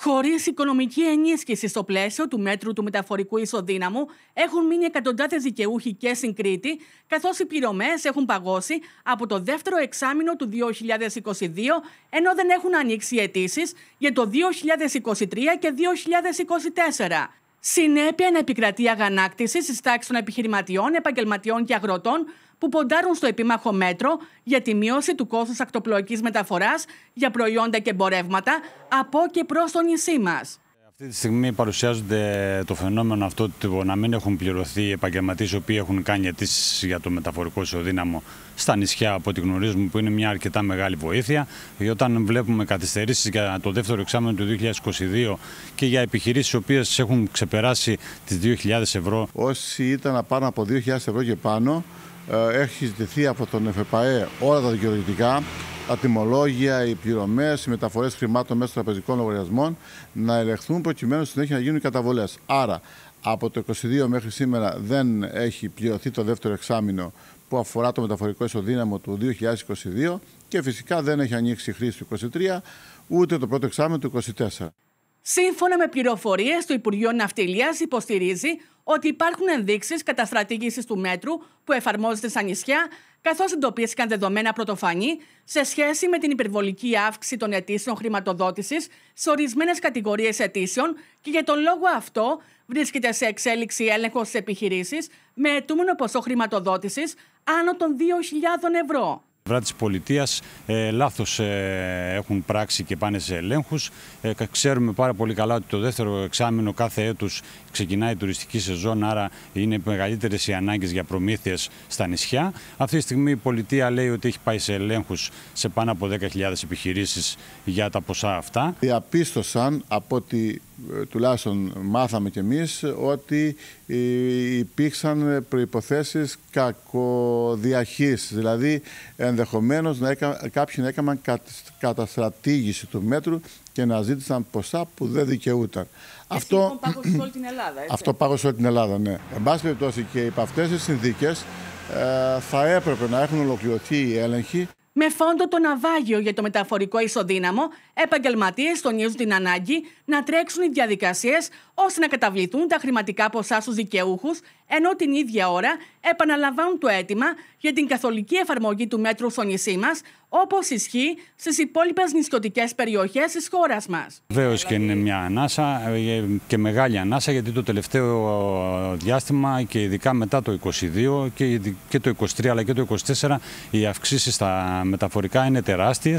Χωρίς οικονομική ενίσχυση στο πλαίσιο του μέτρου του μεταφορικού ισοδύναμου, έχουν μείνει εκατοντάδες δικαιούχοι και στην Κρήτη, καθώς οι πληρωμές έχουν παγώσει από το δεύτερο εξάμεινο του 2022, ενώ δεν έχουν ανοίξει αιτήσεις για το 2023 και 2024. Συνέπεια να επικρατεί αγανάκτηση στις τάξεις των επιχειρηματιών, επαγγελματιών και αγροτών που ποντάρουν στο επίμαχο μέτρο για τη μείωση του κόστους ακτοπλοϊκής μεταφοράς για προϊόντα και εμπορεύματα από και προς το νησί μας. Αυτή τη στιγμή παρουσιάζονται το φαινόμενο αυτό του να μην έχουν πληρωθεί οι επαγγελματίες οι οποίοι έχουν κάνει αιτήσεις για το μεταφορικό ισοδύναμο στα νησιά, από ό,τι γνωρίζουμε, που είναι μια αρκετά μεγάλη βοήθεια. Γιατί όταν βλέπουμε καθυστερήσεις για το δεύτερο εξάμεινο του 2022 και για επιχειρήσεις οι οποίες έχουν ξεπεράσει τις 2.000 ευρώ. Όσοι ήταν πάνω από 2.000 ευρώ και πάνω, ε, έχει ζητηθεί από τον ΕΦΠΑΕ όλα τα δικαιολογητικά τα τιμολόγια, οι πληρωμές, οι μεταφορές χρημάτων μέσω τραπεζικών λογαριασμών να ελεγχθούν προκειμένου συνέχεια να γίνουν καταβολές. Άρα, από το 22 μέχρι σήμερα δεν έχει πληρωθεί το δεύτερο εξάμεινο που αφορά το μεταφορικό ισοδύναμο του 2022 και φυσικά δεν έχει ανοίξει η χρήση του 2023 ούτε το πρώτο εξάμεινο του 2024. Σύμφωνα με πληροφορίες, το Υπουργείο Ναυτιλίας υποστηρίζει ότι υπάρχουν ενδείξεις καταστρατήγησης του μέτρου που εφαρμόζεται στα νησιά καθώς εντοπίστηκαν δεδομένα πρωτοφανή σε σχέση με την υπερβολική αύξηση των αιτήσεων χρηματοδότησης σε ορισμένες κατηγορίες αιτήσεων και για τον λόγο αυτό βρίσκεται σε εξέλιξη έλεγχος επιχειρήσει με αιτούμενο ποσό χρηματοδότησης άνω των 2.000 ευρώ πλευρά της πολιτείας ε, λάθος ε, έχουν πράξει και πάνε σε ελέγχους. Ε, ξέρουμε πάρα πολύ καλά ότι το δεύτερο εξάμεινο κάθε έτους ξεκινάει η τουριστική σεζόν, άρα είναι μεγαλύτερες οι ανάγκες για προμήθειες στα νησιά. Αυτή τη στιγμή η πολιτεία λέει ότι έχει πάει σε ελέγχους σε πάνω από 10.000 επιχειρήσεις για τα ποσά αυτά. Διαπίστωσαν από ότι ε, τουλάχιστον μάθαμε κι εμείς ότι υπήρξαν προϋποθέσεις κακοδιαχείρισης, δηλαδή ενδεχομένως να κάποιοι να έκαναν καταστρατήγηση του μέτρου και να ζήτησαν ποσά που δεν δικαιούταν. Αυτό λοιπόν πάγωσες όλη την Ελλάδα. Έτσι. Αυτό πάγωσε όλη την Ελλάδα, ναι. Εν πάση περιπτώσει και υπό αυτές τις συνθήκες ε, θα έπρεπε να έχουν ολοκληρωθεί οι έλεγχοι. Με φόντο το ναυάγιο για το μεταφορικό ισοδύναμο, επαγγελματίες τονίζουν την ανάγκη να τρέξουν οι διαδικασίες ώστε να καταβληθούν τα χρηματικά ποσά στους δικαιούχους ενώ την ίδια ώρα επαναλαμβάνουν το αίτημα για την καθολική εφαρμογή του μέτρου στο νησί μας, όπως ισχύει στις υπόλοιπες νησιωτικές περιοχές της χώρας μας. Βεβαίως και είναι μια ανάσα ε, και μεγάλη ανάσα, γιατί το τελευταίο ε, διάστημα και ειδικά μετά το 22 και το 23 αλλά και το 24 οι αυξήσεις στα μεταφορικά είναι τεράστιες.